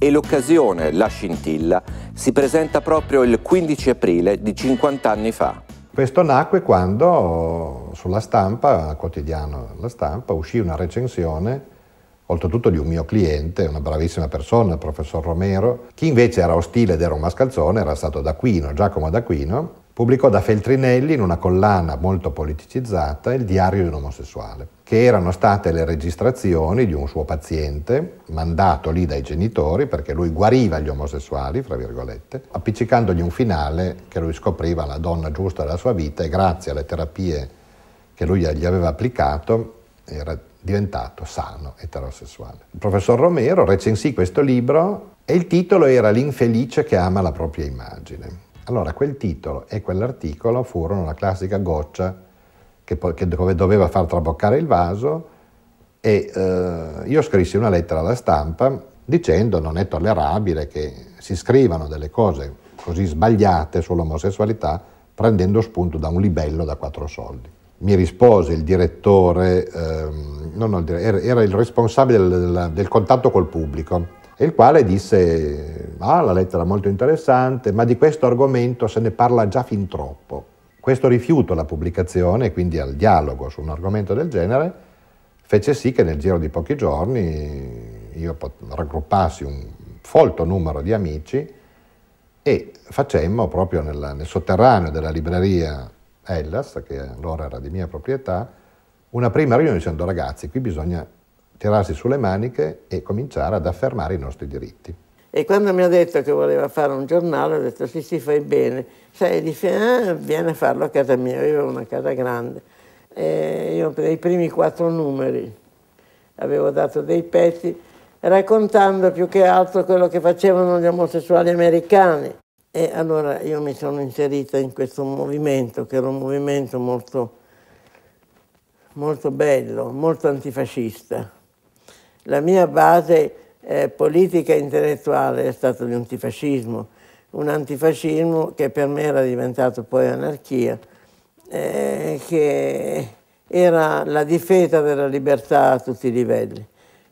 E l'occasione, la scintilla, si presenta proprio il 15 aprile di 50 anni fa. Questo nacque quando sulla stampa, al quotidiano La Stampa, uscì una recensione oltretutto di un mio cliente, una bravissima persona, il professor Romero. Chi invece era ostile ed era un mascalzone era stato D'Aquino, Giacomo D'Aquino, pubblicò da Feltrinelli in una collana molto politicizzata il diario di un omosessuale, che erano state le registrazioni di un suo paziente mandato lì dai genitori perché lui guariva gli omosessuali, fra virgolette, appiccicandogli un finale che lui scopriva la donna giusta della sua vita e grazie alle terapie che lui gli aveva applicato era diventato sano eterosessuale. Il professor Romero recensì questo libro e il titolo era L'infelice che ama la propria immagine. Allora quel titolo e quell'articolo furono la classica goccia che, poi, che doveva far traboccare il vaso e eh, io scrissi una lettera alla stampa dicendo non è tollerabile che si scrivano delle cose così sbagliate sull'omosessualità prendendo spunto da un libello da quattro soldi. Mi rispose il direttore, ehm, no, no, era il responsabile del, del contatto col pubblico, il quale disse va, la lettera è molto interessante, ma di questo argomento se ne parla già fin troppo. Questo rifiuto alla pubblicazione quindi al dialogo su un argomento del genere fece sì che nel giro di pochi giorni io raggruppassi un folto numero di amici e facemmo proprio nel, nel sotterraneo della libreria Hellas, che allora era di mia proprietà, una prima riunione dicendo ragazzi qui bisogna tirarsi sulle maniche e cominciare ad affermare i nostri diritti. E quando mi ha detto che voleva fare un giornale, ho detto sì, sì, fai bene. Sai, dice, ah, vieni a farlo a casa mia, aveva una casa grande. E io per i primi quattro numeri avevo dato dei pezzi raccontando più che altro quello che facevano gli omosessuali americani. E allora io mi sono inserita in questo movimento, che era un movimento molto, molto bello, molto antifascista. La mia base eh, politica intellettuale è stato l'antifascismo, un antifascismo che per me era diventato poi anarchia, eh, che era la difesa della libertà a tutti i livelli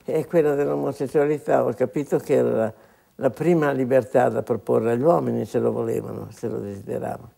e quella dell'omosessualità ho capito che era la, la prima libertà da proporre agli uomini se lo volevano, se lo desideravano.